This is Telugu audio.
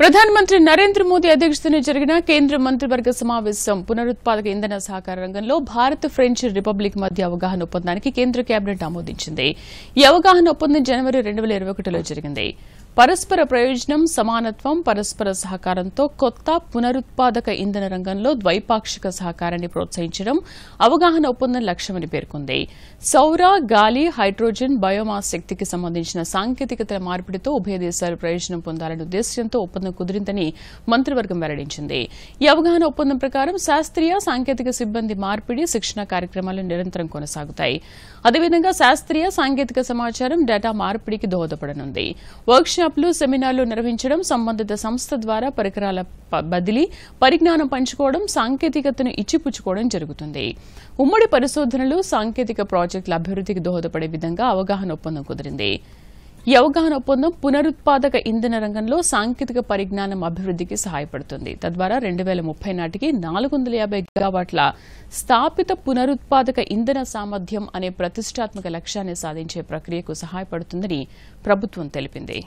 ప్రధానమంత్రి నరేంద్ర మోదీ అధ్యక్షతన జరిగిన కేంద్ర మంత్రివర్గ సమావేశం పునరుత్పాదక ఇంధన సహకార రంగంలో భారత్ ఫ్రెంచ్ రిపబ్లిక్ మధ్య అవగాహన ఒప్పందానికి కేంద్ర కేబినెట్ ఆమోదించింది ఈ అవగాహన ఒప్పందం జనవరి రెండు జరిగింది పరస్పర ప్రయోజనం సమానత్వం పరస్పర సహకారంతో కొత్త పునరుత్పాదక ఇంధన రంగంలో ద్వైపాక్షిక సహకారాన్ని ప్రోత్సహించడం అవగాహన ఒప్పందం లక్ష్యమని పేర్కొంది సౌర గాలి హైడ్రోజన్ బయోమాస్ శక్తికి సంబంధించిన సాంకేతికతల మార్పిడితో ఉభయ దేశాలు ప్రయోజనం పొందాలనే ఉద్దేశ్యంతో ఒప్పందం కుదిరిందని మంత్రివర్గం వెల్లడించింది ఈ అవగాహన ఒప్పందం ప్రకారం శాస్త్రీయ సాంకేతిక సిబ్బంది మార్పిడి శిక్షణ కార్యక్రమాలు నిరంతరం కొనసాగుతాయి అదేవిధంగా శాస్త్రీయ సాంకేతిక సమాచారం డేటా మార్పిడికి దోహదపడనుంది వర్క్షాప్ వర్క్షాప్లు సెమినార్లు నిర్వహించడం సంబంధిత సంస్థ ద్వారా పరికరాల బదిలీ పరిజ్ఞానం పంచుకోవడం సాంకేతికతను ఇచ్చిపుచ్చుకోవడం జరుగుతుంది ఉమ్మడి పరిశోధనలు సాంకేతిక ప్రాజెక్టుల అభివృద్ధికి దోహదపడే విధంగా అవగాహన ఒప్పందం కుదిరింది ఈ అవగాహన ఒప్పందం పునరుత్పాదక ఇంధన రంగంలో సాంకేతిక పరిజ్ఞానం అభివృద్ధికి సహాయపడుతుంది తద్వారా రెండు వేల ముప్పై నాటికి నాలుగు వందల యాబై గిగావాట్ల స్థాపిత పునరుత్పాదక ఇంధన సామర్థ్యం అనే ప్రతిష్టాత్మక లక్ష్యాన్ని సాధించే ప్రక్రియకు సహాయపడుతుందని ప్రభుత్వం తెలిపింది